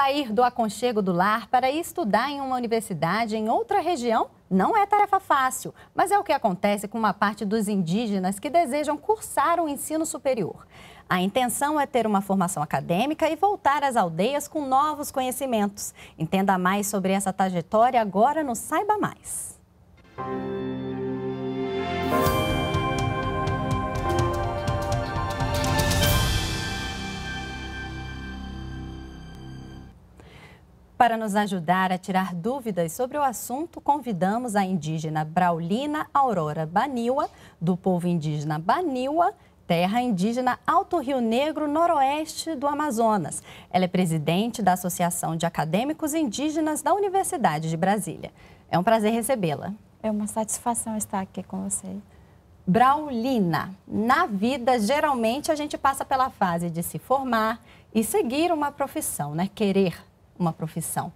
Sair do aconchego do lar para estudar em uma universidade em outra região não é tarefa fácil, mas é o que acontece com uma parte dos indígenas que desejam cursar o um ensino superior. A intenção é ter uma formação acadêmica e voltar às aldeias com novos conhecimentos. Entenda mais sobre essa trajetória agora no Saiba Mais. Música Para nos ajudar a tirar dúvidas sobre o assunto, convidamos a indígena Braulina Aurora Baniwa, do povo indígena Baniwa, terra indígena Alto Rio Negro, noroeste do Amazonas. Ela é presidente da Associação de Acadêmicos Indígenas da Universidade de Brasília. É um prazer recebê-la. É uma satisfação estar aqui com você. Braulina, na vida, geralmente a gente passa pela fase de se formar e seguir uma profissão, né? Querer uma profissão.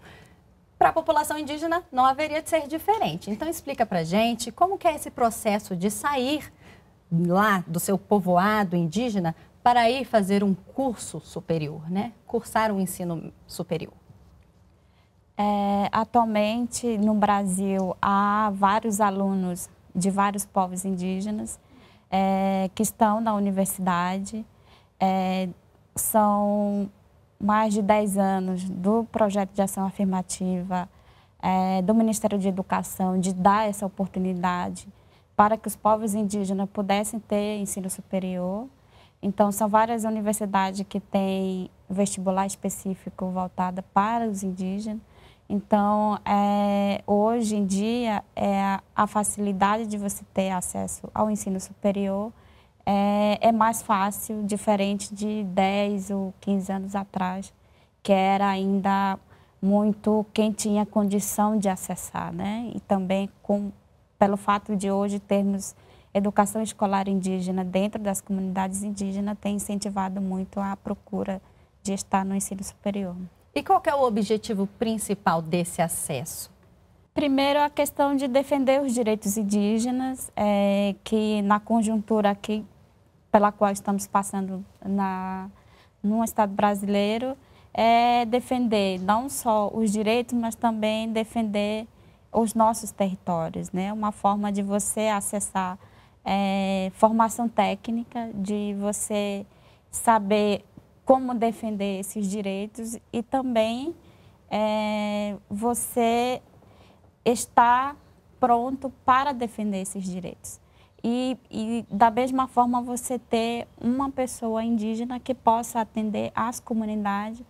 Para a população indígena não haveria de ser diferente. Então explica para gente como que é esse processo de sair lá do seu povoado indígena para ir fazer um curso superior, né? Cursar um ensino superior. É, atualmente no Brasil há vários alunos de vários povos indígenas é, que estão na universidade. É, são mais de 10 anos do projeto de ação afirmativa, é, do Ministério de Educação, de dar essa oportunidade para que os povos indígenas pudessem ter ensino superior. Então, são várias universidades que têm vestibular específico voltada para os indígenas. Então, é, hoje em dia, é a facilidade de você ter acesso ao ensino superior é, é mais fácil, diferente de 10 ou 15 anos atrás, que era ainda muito quem tinha condição de acessar, né? E também com, pelo fato de hoje termos educação escolar indígena dentro das comunidades indígenas, tem incentivado muito a procura de estar no ensino superior. E qual é o objetivo principal desse acesso? Primeiro, a questão de defender os direitos indígenas, é, que na conjuntura que pela qual estamos passando na, no Estado brasileiro é defender não só os direitos, mas também defender os nossos territórios, né? Uma forma de você acessar é, formação técnica, de você saber como defender esses direitos e também é, você estar pronto para defender esses direitos. E, e, da mesma forma você ter uma pessoa indígena que possa atender as comunidades,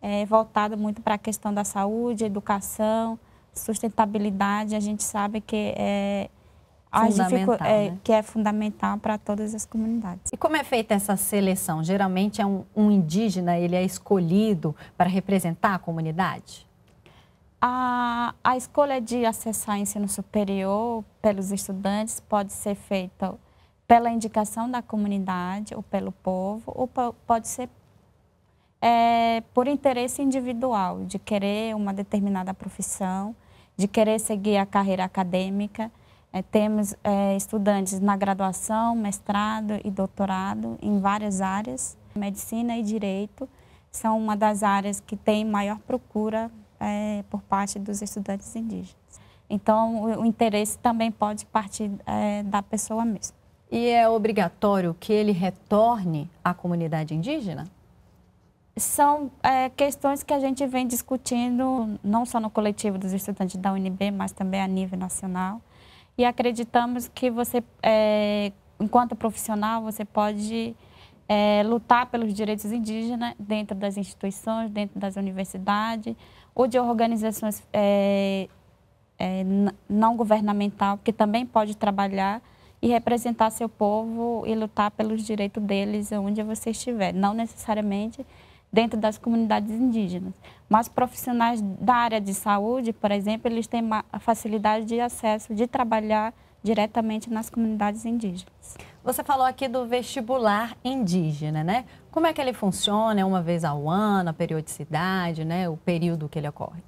é, voltada muito para a questão da saúde, educação, sustentabilidade. A gente sabe que é, fundamental, é, né? que é fundamental para todas as comunidades. E como é feita essa seleção? Geralmente é um, um indígena ele é escolhido para representar a comunidade? A, a escolha de acessar ensino superior pelos estudantes pode ser feita pela indicação da comunidade ou pelo povo, ou pode ser é, por interesse individual, de querer uma determinada profissão, de querer seguir a carreira acadêmica. É, temos é, estudantes na graduação, mestrado e doutorado em várias áreas. Medicina e direito são uma das áreas que tem maior procura é, por parte dos estudantes indígenas. Então, o, o interesse também pode partir é, da pessoa mesma. E é obrigatório que ele retorne à comunidade indígena? São é, questões que a gente vem discutindo, não só no coletivo dos estudantes da UNB, mas também a nível nacional. E acreditamos que você, é, enquanto profissional, você pode é, lutar pelos direitos indígenas dentro das instituições, dentro das universidades, ou de organizações é, é, não governamental, que também pode trabalhar e representar seu povo e lutar pelos direitos deles onde você estiver. Não necessariamente dentro das comunidades indígenas, mas profissionais da área de saúde, por exemplo, eles têm facilidade de acesso, de trabalhar diretamente nas comunidades indígenas. Você falou aqui do vestibular indígena, né? Como é que ele funciona? É uma vez ao ano, a periodicidade, né? O período que ele ocorre?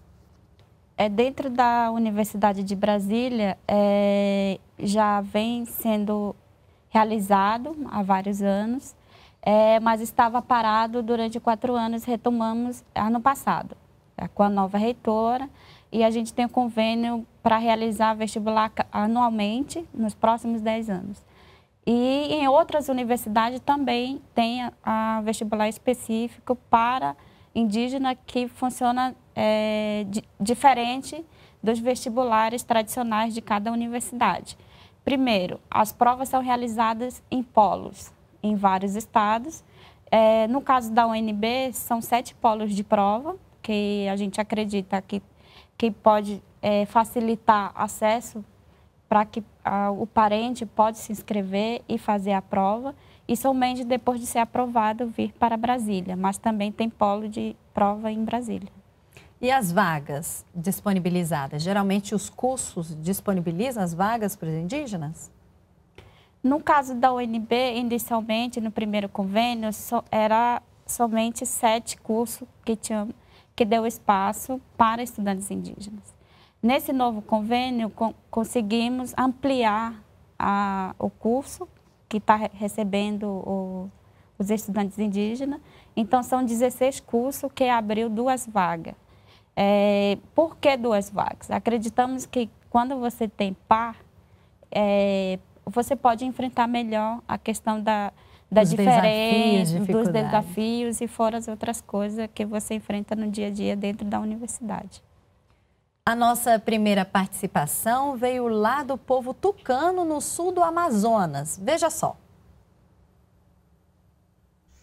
É dentro da Universidade de Brasília, é, já vem sendo realizado há vários anos, é, mas estava parado durante quatro anos. Retomamos ano passado, tá? com a nova reitora e a gente tem um convênio para realizar vestibular anualmente nos próximos 10 anos. E em outras universidades também tem a, a vestibular específico para indígena que funciona é, diferente dos vestibulares tradicionais de cada universidade. Primeiro, as provas são realizadas em polos, em vários estados. É, no caso da UNB, são sete polos de prova, que a gente acredita que que pode é, facilitar acesso para que a, o parente pode se inscrever e fazer a prova e somente depois de ser aprovado vir para Brasília, mas também tem polo de prova em Brasília. E as vagas disponibilizadas? Geralmente os cursos disponibilizam as vagas para os indígenas? No caso da UNB, inicialmente, no primeiro convênio, so, era somente sete cursos que tinham que deu espaço para estudantes indígenas. Nesse novo convênio, conseguimos ampliar a, o curso que está recebendo o, os estudantes indígenas. Então, são 16 cursos que abriu duas vagas. É, por que duas vagas? Acreditamos que quando você tem par, é, você pode enfrentar melhor a questão da, da diferença, dos desafios e fora as outras coisas que você enfrenta no dia a dia dentro da universidade. A nossa primeira participação veio lá do povo tucano, no sul do Amazonas. Veja só.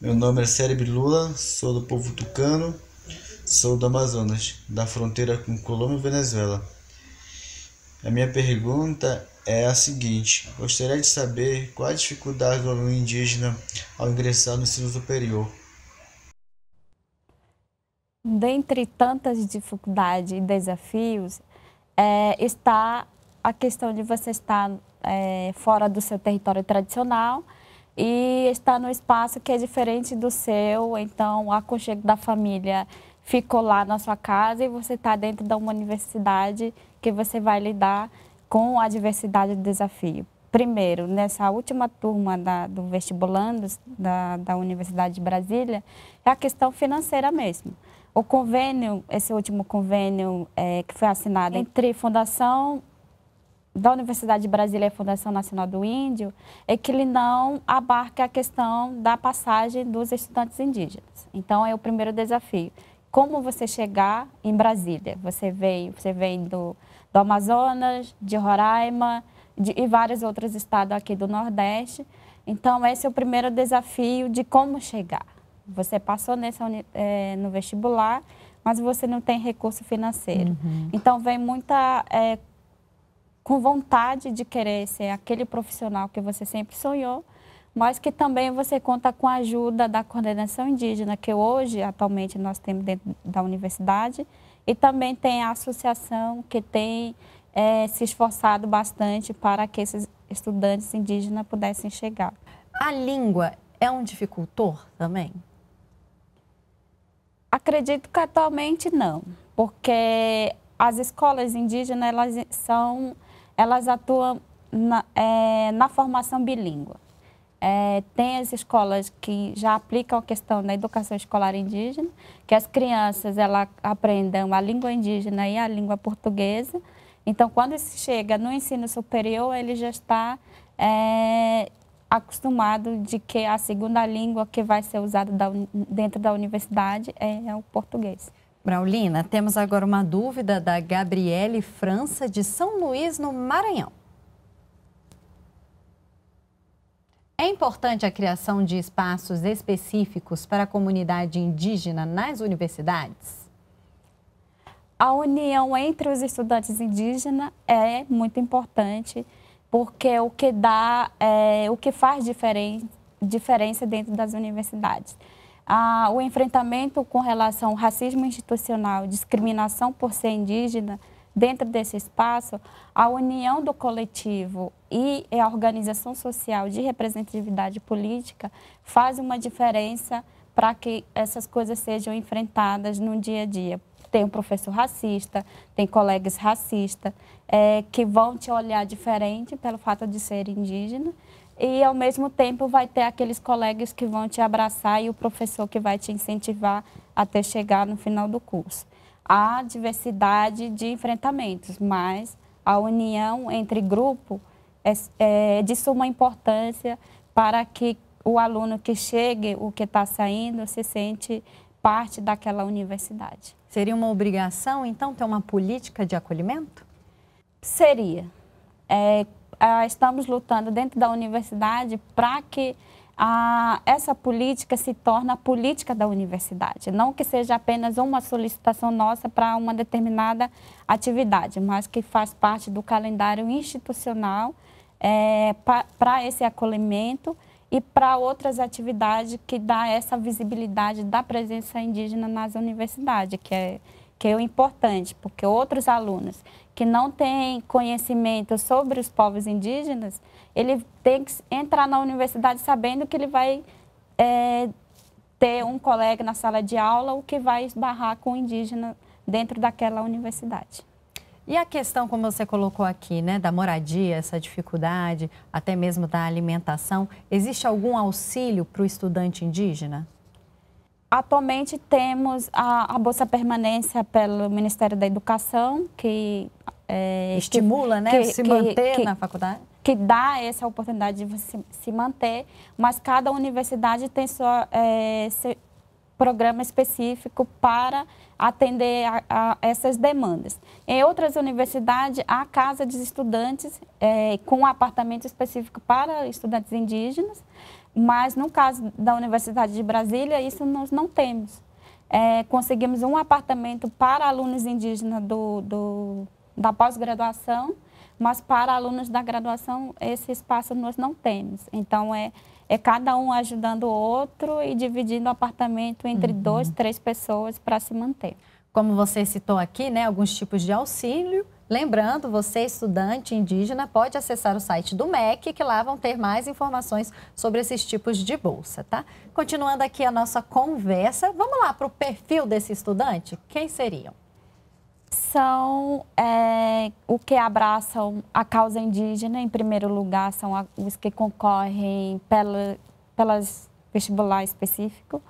Meu nome é Cérebro Lula, sou do povo tucano, sou do Amazonas, da fronteira com Colômbia e Venezuela. A minha pergunta é a seguinte: gostaria de saber quais a dificuldades do aluno indígena ao ingressar no ensino superior. Dentre tantas dificuldades e desafios, é, está a questão de você estar é, fora do seu território tradicional e estar no espaço que é diferente do seu. Então, o aconchego da família ficou lá na sua casa e você está dentro de uma universidade que você vai lidar com a diversidade do desafio. Primeiro, nessa última turma da, do vestibulando da, da Universidade de Brasília, é a questão financeira mesmo. O convênio, esse último convênio é, que foi assinado entre Fundação da Universidade de Brasília e a Fundação Nacional do Índio, é que ele não abarca a questão da passagem dos estudantes indígenas. Então, é o primeiro desafio. Como você chegar em Brasília? Você veio, você vem do do Amazonas, de Roraima de, e vários outros estados aqui do Nordeste. Então, esse é o primeiro desafio de como chegar. Você passou nessa, é, no vestibular, mas você não tem recurso financeiro. Uhum. Então, vem muita. É, com vontade de querer ser aquele profissional que você sempre sonhou, mas que também você conta com a ajuda da coordenação indígena, que hoje, atualmente, nós temos dentro da universidade e também tem a associação que tem é, se esforçado bastante para que esses estudantes indígenas pudessem chegar. A língua é um dificultor também? Acredito que atualmente não, porque as escolas indígenas elas são, elas atuam na, é, na formação bilíngua. É, tem as escolas que já aplicam a questão da educação escolar indígena, que as crianças ela aprendam a língua indígena e a língua portuguesa. Então, quando se chega no ensino superior, ele já está é, acostumado de que a segunda língua que vai ser usada da, dentro da universidade é, é o português. Braulina, temos agora uma dúvida da Gabriele França, de São Luís, no Maranhão. É importante a criação de espaços específicos para a comunidade indígena nas universidades? A união entre os estudantes indígenas é muito importante, porque o que dá, é, o que faz diferen, diferença dentro das universidades. Ah, o enfrentamento com relação ao racismo institucional, discriminação por ser indígena, dentro desse espaço, a união do coletivo e a organização social de representatividade política faz uma diferença para que essas coisas sejam enfrentadas no dia a dia. Tem um professor racista, tem colegas racistas é, que vão te olhar diferente pelo fato de ser indígena e ao mesmo tempo vai ter aqueles colegas que vão te abraçar e o professor que vai te incentivar até chegar no final do curso há diversidade de enfrentamentos, mas a união entre grupo é, é de suma importância para que o aluno que chegue, o que está saindo, se sente parte daquela universidade. Seria uma obrigação, então, ter uma política de acolhimento? Seria. É, ah, estamos lutando dentro da universidade para que a, essa política se torna a política da universidade. Não que seja apenas uma solicitação nossa para uma determinada atividade, mas que faz parte do calendário institucional é, para esse acolhimento e para outras atividades que dá essa visibilidade da presença indígena nas universidades, que é que é o importante, porque outros alunos que não têm conhecimento sobre os povos indígenas, ele tem que entrar na universidade sabendo que ele vai é, ter um colega na sala de aula, o que vai esbarrar com o indígena dentro daquela universidade. E a questão, como você colocou aqui, né, da moradia, essa dificuldade, até mesmo da alimentação, existe algum auxílio para o estudante indígena? Atualmente temos a, a, Bolsa Permanência pelo Ministério da Educação, que... É, Estimula, que, né? Que, se manter que, na faculdade. Que dá essa oportunidade de você se manter, mas cada universidade tem é, seu programa específico para atender a, a, essas demandas. Em outras universidades, há casa de estudantes é, com um apartamento específico para estudantes indígenas mas no caso da Universidade de Brasília, isso nós não temos. É, conseguimos um apartamento para alunos indígenas do, do da pós-graduação, mas para alunos da graduação esse espaço nós não temos. Então é, é cada um ajudando o outro e dividindo o apartamento entre uhum. dois, três pessoas para se manter. Como você citou aqui, né, alguns tipos de auxílio Lembrando, você, estudante indígena, pode acessar o site do MEC, que lá vão ter mais informações sobre esses tipos de bolsa, tá? Continuando aqui a nossa conversa, vamos lá para o perfil desse estudante? Quem seriam? São é, o que abraçam a causa indígena, em primeiro lugar, são os que concorrem pela, pelas vestibular específico.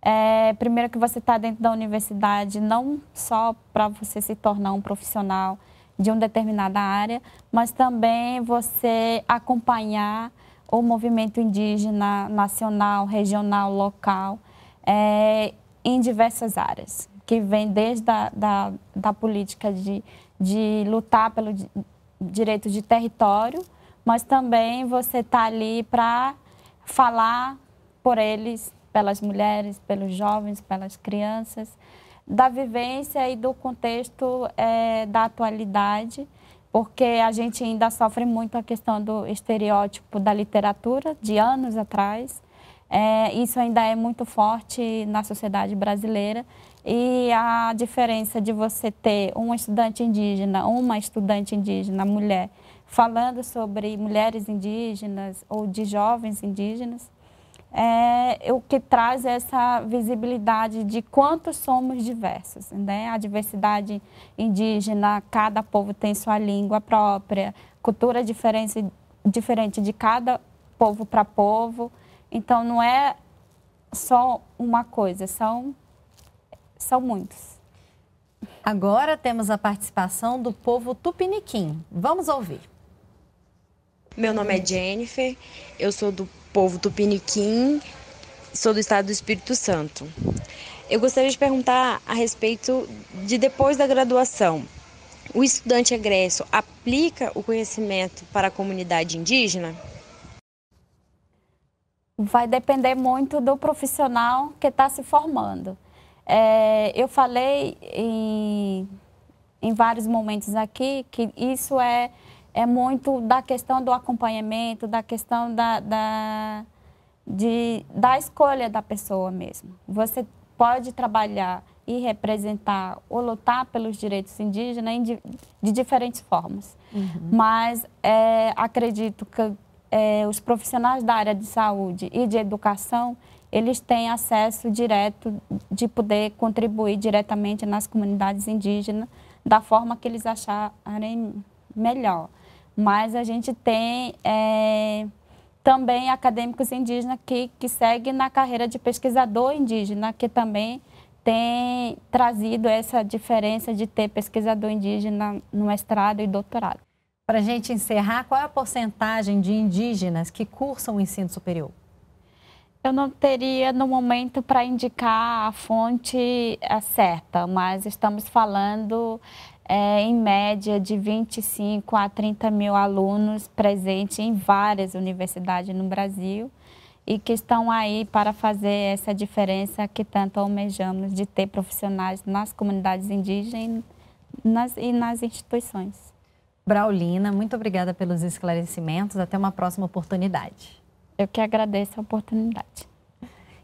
É, primeiro que você está dentro da universidade, não só para você se tornar um profissional, de uma determinada área, mas também você acompanhar o movimento indígena nacional, regional, local, é, em diversas áreas, que vem desde a da, da política de, de lutar pelo direito de território, mas também você está ali para falar por eles, pelas mulheres, pelos jovens, pelas crianças da vivência e do contexto é, da atualidade, porque a gente ainda sofre muito a questão do estereótipo da literatura de anos atrás. É, isso ainda é muito forte na sociedade brasileira e a diferença de você ter um estudante indígena, uma estudante indígena, mulher, falando sobre mulheres indígenas ou de jovens indígenas, é o que traz essa visibilidade de quantos somos diversos. Né? A diversidade indígena, cada povo tem sua língua própria, cultura diferente, diferente de cada povo para povo. Então, não é só uma coisa, são, são muitos. Agora temos a participação do povo tupiniquim. Vamos ouvir. Meu nome é Jennifer, eu sou do povo tupiniquim, sou do estado do Espírito Santo. Eu gostaria de perguntar a respeito de depois da graduação. O estudante egresso aplica o conhecimento para a comunidade indígena? Vai depender muito do profissional que está se formando. É, eu falei em, em vários momentos aqui que isso é é muito da questão do acompanhamento, da questão da, da, de, da escolha da pessoa mesmo. Você pode trabalhar e representar ou lutar pelos direitos indígenas de, de diferentes formas. Uhum. Mas é, acredito que é, os profissionais da área de saúde e de educação eles têm acesso direto de poder contribuir diretamente nas comunidades indígenas da forma que eles acharem melhor mas a gente tem é, também acadêmicos indígenas que, que seguem na carreira de pesquisador indígena, que também tem trazido essa diferença de ter pesquisador indígena no mestrado e doutorado. Para a gente encerrar, qual é a porcentagem de indígenas que cursam o ensino superior? Eu não teria no momento para indicar a fonte é, certa, mas estamos falando é, em média de 25 a 30 mil alunos presentes em várias universidades no Brasil e que estão aí para fazer essa diferença que tanto almejamos de ter profissionais nas comunidades indígenas nas, e nas instituições. Braulina, muito obrigada pelos esclarecimentos. Até uma próxima oportunidade. Eu que agradeço a oportunidade.